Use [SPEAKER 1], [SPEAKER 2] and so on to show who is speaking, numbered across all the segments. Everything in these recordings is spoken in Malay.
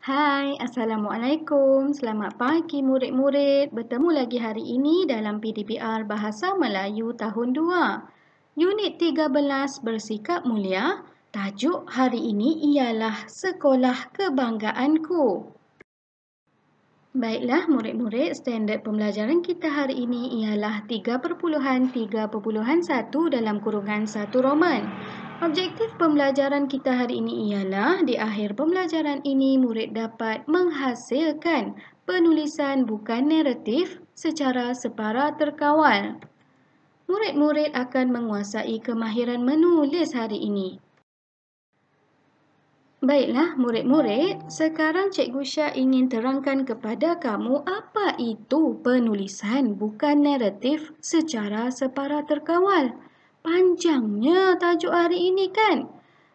[SPEAKER 1] Hai, Assalamualaikum. Selamat pagi murid-murid. Bertemu lagi hari ini dalam PDPR Bahasa Melayu tahun 2. Unit 13 Bersikap Mulia. Tajuk hari ini ialah Sekolah Kebanggaanku. Baiklah murid-murid, standar pembelajaran kita hari ini ialah 3.3.1 dalam kurungan 1 Roman. Objektif pembelajaran kita hari ini ialah di akhir pembelajaran ini murid dapat menghasilkan penulisan bukan naratif secara separa terkawal. Murid-murid akan menguasai kemahiran menulis hari ini. Baiklah, murid-murid, sekarang Cikgu Syah ingin terangkan kepada kamu apa itu penulisan bukan naratif secara separa terkawal. Panjangnya tajuk hari ini kan?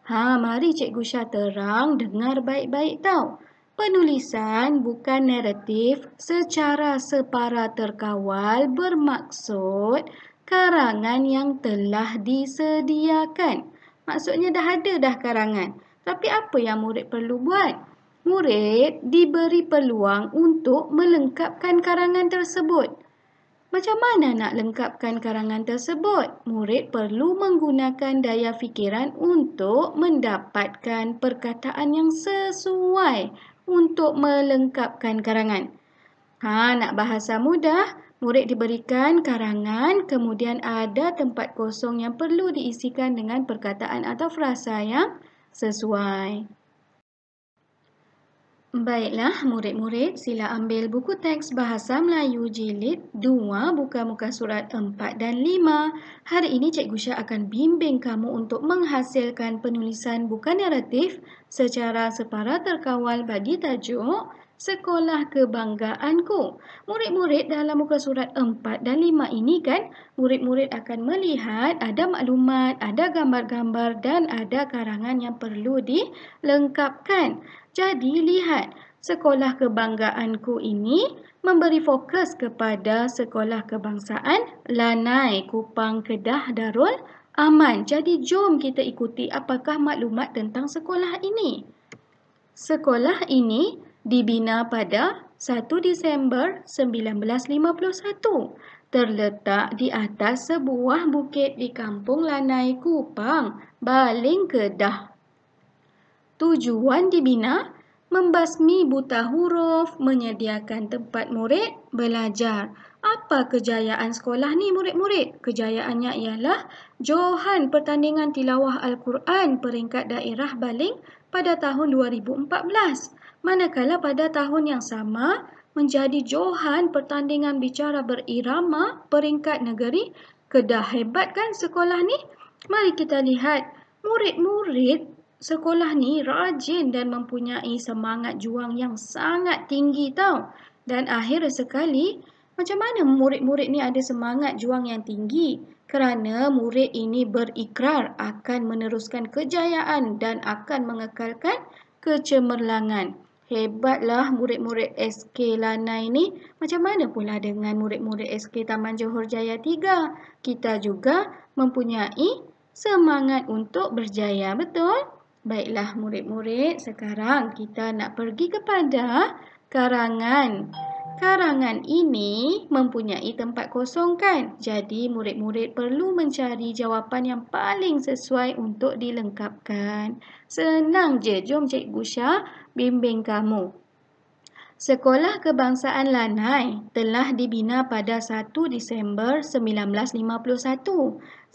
[SPEAKER 1] Ha, mari Cikgu Syah terang, dengar baik-baik tau. Penulisan bukan naratif secara separa terkawal bermaksud karangan yang telah disediakan. Maksudnya dah ada dah karangan. Tapi apa yang murid perlu buat? Murid diberi peluang untuk melengkapkan karangan tersebut. Macam mana nak lengkapkan karangan tersebut? Murid perlu menggunakan daya fikiran untuk mendapatkan perkataan yang sesuai untuk melengkapkan karangan. Ha, nak bahasa mudah, murid diberikan karangan kemudian ada tempat kosong yang perlu diisikan dengan perkataan atau frasa yang sesuai. Baiklah, murid-murid, sila ambil buku teks Bahasa Melayu Jilid 2, buka muka surat 4 dan 5. Hari ini, Cik Syah akan bimbing kamu untuk menghasilkan penulisan bukan naratif secara separa terkawal bagi tajuk sekolah kebanggaanku. Murid-murid dalam muka surat 4 dan 5 ini kan, murid-murid akan melihat ada maklumat, ada gambar-gambar dan ada karangan yang perlu dilengkapkan. Jadi, lihat. Sekolah kebanggaanku ini memberi fokus kepada sekolah kebangsaan Lanai Kupang Kedah Darul Aman. Jadi jom kita ikuti apakah maklumat tentang sekolah ini. Sekolah ini dibina pada 1 Disember 1951, terletak di atas sebuah bukit di Kampung Lanai Kupang, Baling Kedah. Tujuan dibina membasmi buta huruf, menyediakan tempat murid belajar. Apa kejayaan sekolah ni murid-murid? Kejayaannya ialah Johan Pertandingan Tilawah Al-Quran Peringkat Daerah Baling pada tahun 2014. Manakala pada tahun yang sama, menjadi Johan pertandingan bicara berirama peringkat negeri, kedah hebat kan sekolah ni? Mari kita lihat, murid-murid sekolah ni rajin dan mempunyai semangat juang yang sangat tinggi tau. Dan akhir sekali, macam mana murid-murid ni ada semangat juang yang tinggi? Kerana murid ini berikrar akan meneruskan kejayaan dan akan mengekalkan kecemerlangan. Hebatlah murid-murid SK Lanai ni. Macam mana pula dengan murid-murid SK Taman Johor Jaya 3? Kita juga mempunyai semangat untuk berjaya, betul? Baiklah murid-murid, sekarang kita nak pergi kepada karangan. Karangan. Karangan ini mempunyai tempat kosong kan? Jadi murid-murid perlu mencari jawapan yang paling sesuai untuk dilengkapkan. Senang je, jom Cikgu Syah bimbing kamu. Sekolah Kebangsaan Lanai telah dibina pada 1 Disember 1951.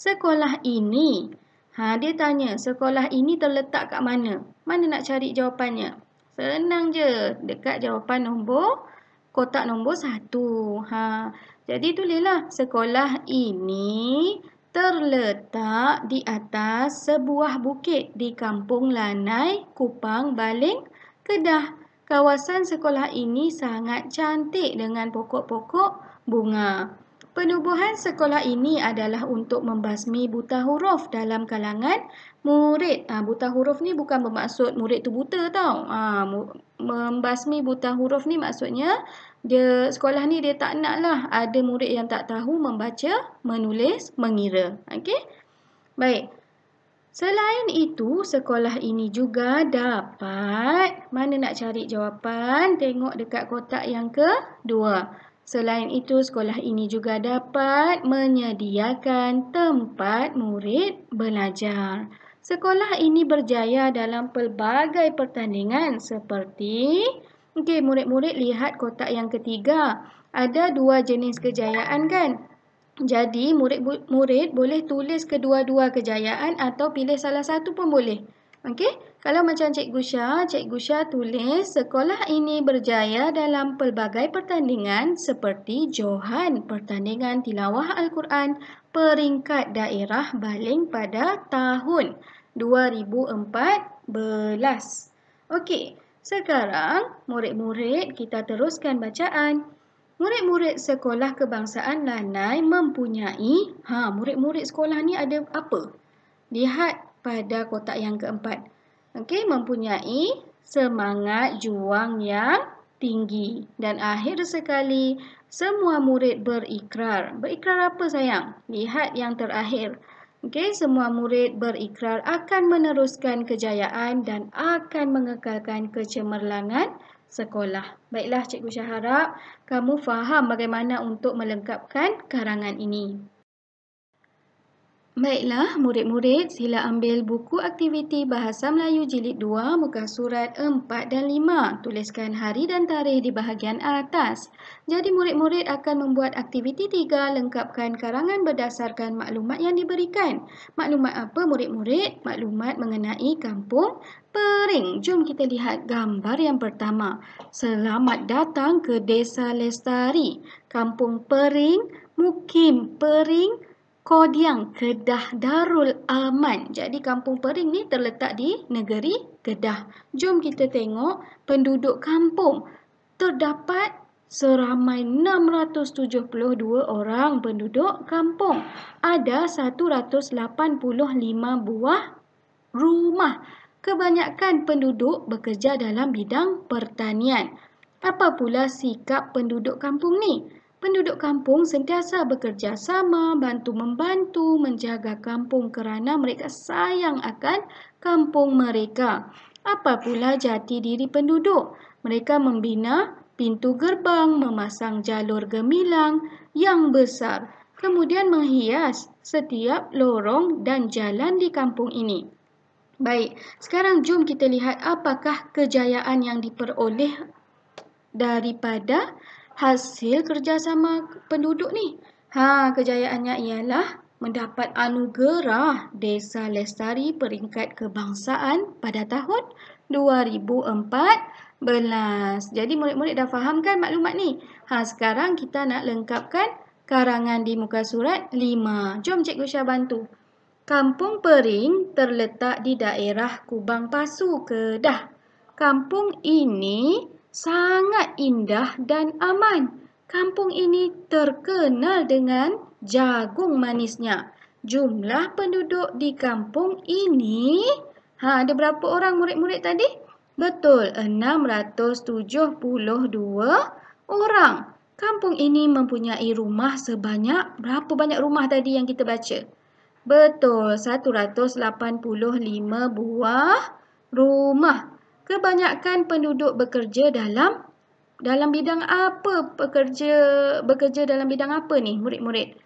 [SPEAKER 1] Sekolah ini, ha dia tanya, sekolah ini terletak kat mana? Mana nak cari jawapannya? Senang je, dekat jawapan nombor kotak nombor satu. Ha. Jadi tulislah sekolah ini terletak di atas sebuah bukit di Kampung Lanai, Kupang, Baling, Kedah. Kawasan sekolah ini sangat cantik dengan pokok-pokok bunga. Penubuhan sekolah ini adalah untuk membasmi buta huruf dalam kalangan Murid, ha, buta huruf ni bukan bermaksud murid tu buta tau. Ha, membasmi buta huruf ni maksudnya dia sekolah ni dia tak nak lah ada murid yang tak tahu membaca, menulis, mengira. Okey? Baik. Selain itu, sekolah ini juga dapat mana nak cari jawapan? Tengok dekat kotak yang kedua. Selain itu, sekolah ini juga dapat menyediakan tempat murid belajar. Sekolah ini berjaya dalam pelbagai pertandingan seperti Okey, murid-murid lihat kotak yang ketiga. Ada dua jenis kejayaan kan? Jadi, murid-murid boleh tulis kedua-dua kejayaan atau pilih salah satu pun boleh. Okey, kalau macam Cikgu Syah, Cikgu Syah tulis sekolah ini berjaya dalam pelbagai pertandingan seperti Johan Pertandingan Tilawah Al-Quran Peringkat Daerah Baling pada tahun 2014. Okey, sekarang murid-murid kita teruskan bacaan. Murid-murid sekolah kebangsaan Lanai mempunyai, ha, murid-murid sekolah ni ada apa? Lihat pada kotak yang keempat. Okey, mempunyai semangat juang yang tinggi. Dan akhir sekali, semua murid berikrar. Berikrar apa sayang? Lihat yang terakhir. Okey, semua murid berikrar akan meneruskan kejayaan dan akan mengekalkan kecemerlangan sekolah. Baiklah, Cikgu Syaharap, kamu faham bagaimana untuk melengkapkan karangan ini. Baiklah, murid-murid sila ambil buku aktiviti Bahasa Melayu Jilid 2 muka surat 4 dan 5. Tuliskan hari dan tarikh di bahagian atas. Jadi murid-murid akan membuat aktiviti 3 lengkapkan karangan berdasarkan maklumat yang diberikan. Maklumat apa murid-murid? Maklumat mengenai kampung Pering. Jom kita lihat gambar yang pertama. Selamat datang ke Desa Lestari. Kampung Pering, Mukim Pering, Pering. Kodiang, Kedah Darul Aman. Jadi kampung Pering ni terletak di negeri Kedah. Jom kita tengok penduduk kampung. Terdapat seramai 672 orang penduduk kampung. Ada 185 buah rumah. Kebanyakan penduduk bekerja dalam bidang pertanian. Apa pula sikap penduduk kampung ni? penduduk kampung sentiasa bekerja sama, bantu-membantu menjaga kampung kerana mereka sayang akan kampung mereka. Apa pula jati diri penduduk? Mereka membina pintu gerbang, memasang jalur gemilang yang besar, kemudian menghias setiap lorong dan jalan di kampung ini. Baik, sekarang jom kita lihat apakah kejayaan yang diperoleh daripada hasil kerjasama penduduk ni. Ha, kejayaannya ialah mendapat anugerah Desa Lestari Peringkat Kebangsaan pada tahun 2014. Jadi murid-murid dah faham kan maklumat ni? Ha, sekarang kita nak lengkapkan karangan di muka surat 5. Jom Cikgu Syah bantu. Kampung Pering terletak di daerah Kubang Pasu, Kedah. Kampung ini sangat indah dan aman. Kampung ini terkenal dengan jagung manisnya. Jumlah penduduk di kampung ini, ha, ada berapa orang murid-murid tadi? Betul, 672 orang. Kampung ini mempunyai rumah sebanyak, berapa banyak rumah tadi yang kita baca? Betul, 185 buah rumah. Kebanyakan penduduk bekerja dalam dalam bidang apa? pekerja bekerja dalam bidang apa ni, murid-murid?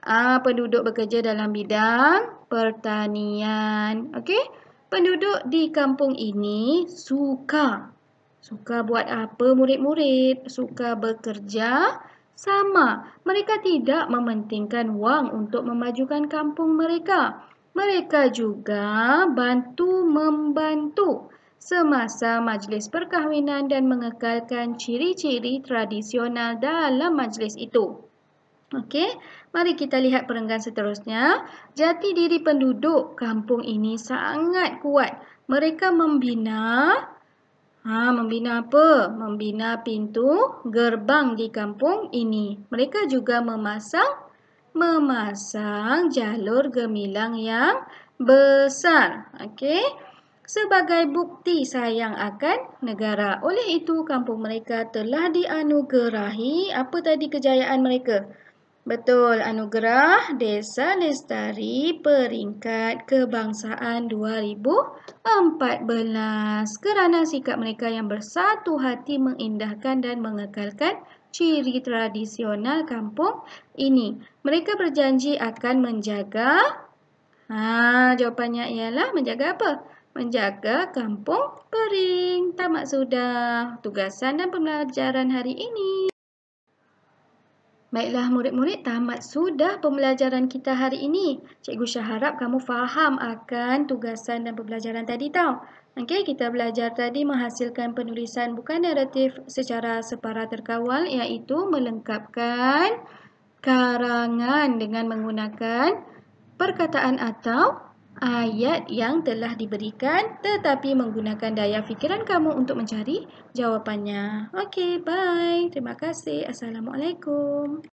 [SPEAKER 1] Ah, penduduk bekerja dalam bidang pertanian. Okey. Penduduk di kampung ini suka suka buat apa, murid-murid? Suka bekerja sama. Mereka tidak mementingkan wang untuk memajukan kampung mereka. Mereka juga bantu membantu semasa majlis perkahwinan dan mengekalkan ciri-ciri tradisional dalam majlis itu. Okey, mari kita lihat perenggan seterusnya. Jati diri penduduk kampung ini sangat kuat. Mereka membina ha membina apa? Membina pintu gerbang di kampung ini. Mereka juga memasang memasang jalur gemilang yang besar. Okey sebagai bukti sayang akan negara. Oleh itu, kampung mereka telah dianugerahi apa tadi kejayaan mereka? Betul, anugerah Desa Lestari Peringkat Kebangsaan 2014 kerana sikap mereka yang bersatu hati mengindahkan dan mengekalkan ciri tradisional kampung ini. Mereka berjanji akan menjaga Ha, jawapannya ialah menjaga apa? menjaga kampung kering. Tamat sudah tugasan dan pembelajaran hari ini. Baiklah murid-murid, tamat sudah pembelajaran kita hari ini. Cikgu Syah harap kamu faham akan tugasan dan pembelajaran tadi tau. Okey, kita belajar tadi menghasilkan penulisan bukan naratif secara separa terkawal iaitu melengkapkan karangan dengan menggunakan perkataan atau ayat yang telah diberikan tetapi menggunakan daya fikiran kamu untuk mencari jawapannya. Okey, bye. Terima kasih. Assalamualaikum.